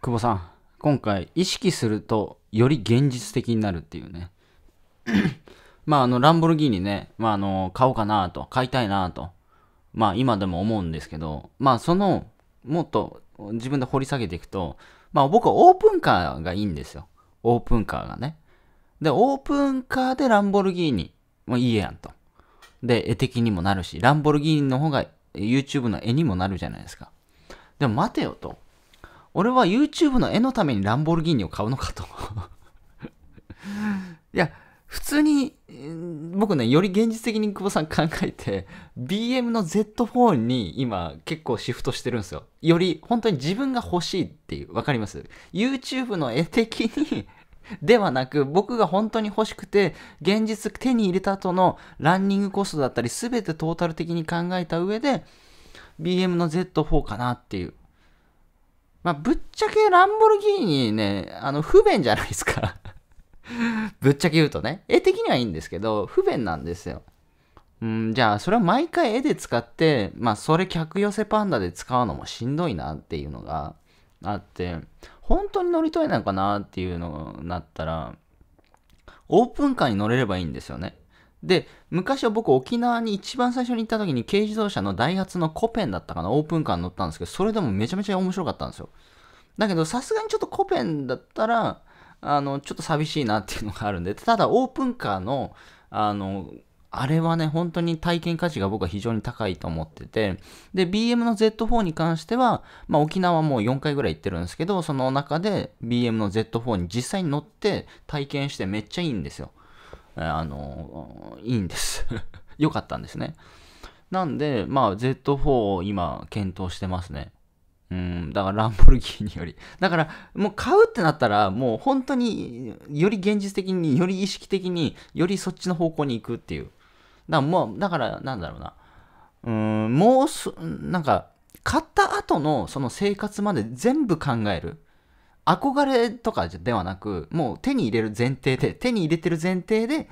久保さん今回意識するとより現実的になるっていうね まああのランボルギーニね、まあ、あの買おうかなと買いたいなとまあ今でも思うんですけどまあそのもっと自分で掘り下げていくとまあ僕はオープンカーがいいんですよオープンカーがねでオープンカーでランボルギーニもいいやんとで絵的にもなるしランボルギーニの方が YouTube の絵にもなるじゃないですかでも待てよと俺は YouTube の絵のためにランボルギーニを買うのかといや、普通に、僕ね、より現実的に久保さん考えて、BM の Z4 に今結構シフトしてるんですよ。より本当に自分が欲しいっていう、わかります ?YouTube の絵的にではなく、僕が本当に欲しくて、現実手に入れた後のランニングコストだったり、全てトータル的に考えた上で、BM の Z4 かなっていう。まあ、ぶっちゃけランボルギーニね、あの、不便じゃないですか ぶっちゃけ言うとね。絵的にはいいんですけど、不便なんですよ。うん、じゃあ、それを毎回絵で使って、まあ、それ客寄せパンダで使うのもしんどいなっていうのがあって、本当に乗りたいのかなっていうのになったら、オープンカーに乗れればいいんですよね。で、昔は僕沖縄に一番最初に行った時に軽自動車のダイハツのコペンだったかな、オープンカーに乗ったんですけど、それでもめちゃめちゃ面白かったんですよ。だけどさすがにちょっとコペンだったら、あの、ちょっと寂しいなっていうのがあるんで、ただオープンカーの、あの、あれはね、本当に体験価値が僕は非常に高いと思ってて、で、BM の Z4 に関しては、まあ、沖縄はもう4回ぐらい行ってるんですけど、その中で BM の Z4 に実際に乗って体験してめっちゃいいんですよ。あの、いいんです。良 かったんですね。なんで、まあ、Z4 を今、検討してますね。うん、だからランボルギーニより。だから、もう買うってなったら、もう本当により現実的に、より意識的に、よりそっちの方向に行くっていう。だからもう、だから、なんだろうな。うん、もうす、なんか、買った後のその生活まで全部考える。憧れとかではなくもう手に入れる前提で手に入れてる前提で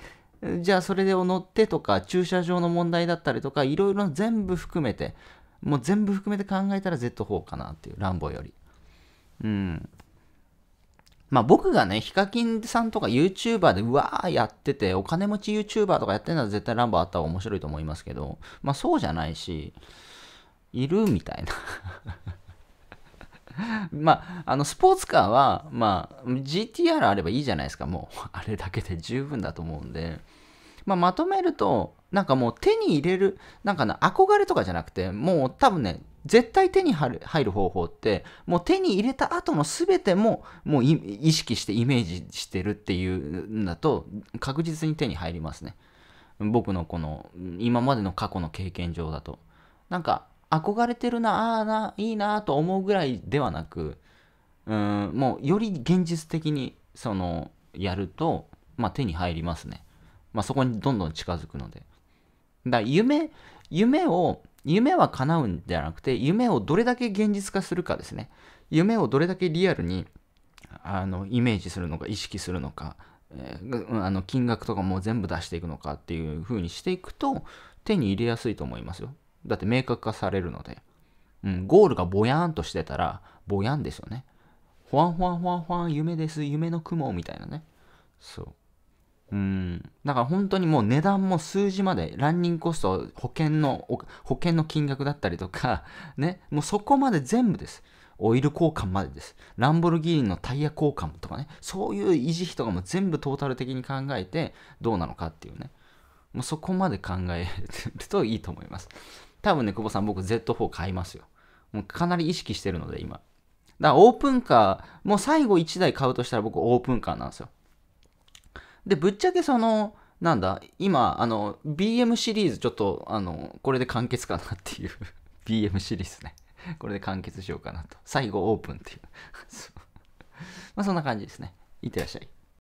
じゃあそれを乗ってとか駐車場の問題だったりとかいろいろ全部含めてもう全部含めて考えたら Z4 かなっていうランボよりうんまあ僕がねヒカキンさんとか YouTuber でうわーやっててお金持ち YouTuber とかやってるのは絶対ランボあった方が面白いと思いますけどまあそうじゃないしいるみたいな まあ、あの、スポーツカーは、まあ、GTR あればいいじゃないですか、もう。あれだけで十分だと思うんで。まあ、まとめると、なんかもう手に入れる、なんかな、憧れとかじゃなくて、もう多分ね、絶対手に入る方法って、もう手に入れた後の全ても、もう意識してイメージしてるっていうんだと、確実に手に入りますね。僕のこの、今までの過去の経験上だと。なんか、憧れてるな、ああな、いいなと思うぐらいではなく、うん、もうより現実的に、その、やると、まあ手に入りますね。まあそこにどんどん近づくので。だ夢、夢を、夢は叶うんじゃなくて、夢をどれだけ現実化するかですね。夢をどれだけリアルに、あの、イメージするのか、意識するのか、えー、あの金額とかも全部出していくのかっていう風にしていくと手に入れやすいと思いますよ。だって明確化されるので。うん、ゴールがぼやーんとしてたら、ぼやんですよね。ほわんほわんほわんほわん、夢です、夢の雲みたいなね。そう。うん。だから本当にもう値段も数字まで、ランニングコスト、保険の、保険の金額だったりとか、ね、もうそこまで全部です。オイル交換までです。ランボルギーニのタイヤ交換とかね、そういう維持費とかも全部トータル的に考えて、どうなのかっていうね。もうそこまで考えるといいと思います。多分ね、久保さん僕 Z4 買いますよ。もうかなり意識してるので、今。だからオープンカー、もう最後1台買うとしたら僕オープンカーなんですよ。で、ぶっちゃけその、なんだ、今、あの、BM シリーズちょっと、あの、これで完結かなっていう BM シリーズね。これで完結しようかなと。最後オープンっていうまあそんな感じですね。いってらっしゃい。